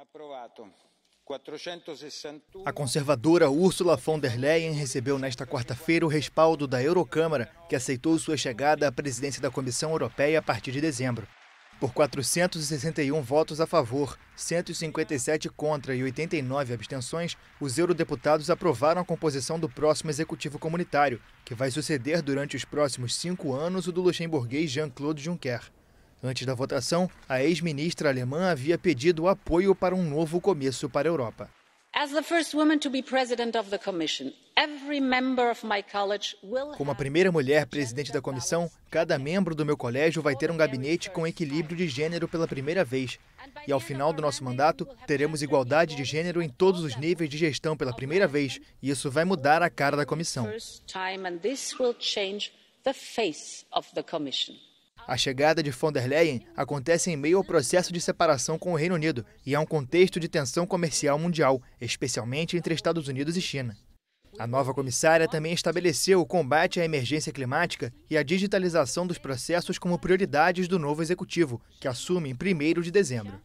Aprovado. A conservadora Ursula von der Leyen recebeu nesta quarta-feira o respaldo da Eurocâmara, que aceitou sua chegada à presidência da Comissão Europeia a partir de dezembro. Por 461 votos a favor, 157 contra e 89 abstenções, os eurodeputados aprovaram a composição do próximo executivo comunitário, que vai suceder durante os próximos cinco anos o do luxemburguês Jean-Claude Juncker. Antes da votação, a ex-ministra alemã havia pedido apoio para um novo começo para a Europa. Como a primeira mulher presidente da comissão, cada membro do meu colégio vai ter um gabinete com equilíbrio de gênero pela primeira vez. E ao final do nosso mandato, teremos igualdade de gênero em todos os níveis de gestão pela primeira vez, e isso vai mudar a cara da comissão. A chegada de von der Leyen acontece em meio ao processo de separação com o Reino Unido e a um contexto de tensão comercial mundial, especialmente entre Estados Unidos e China. A nova comissária também estabeleceu o combate à emergência climática e a digitalização dos processos como prioridades do novo executivo, que assume em 1 de dezembro.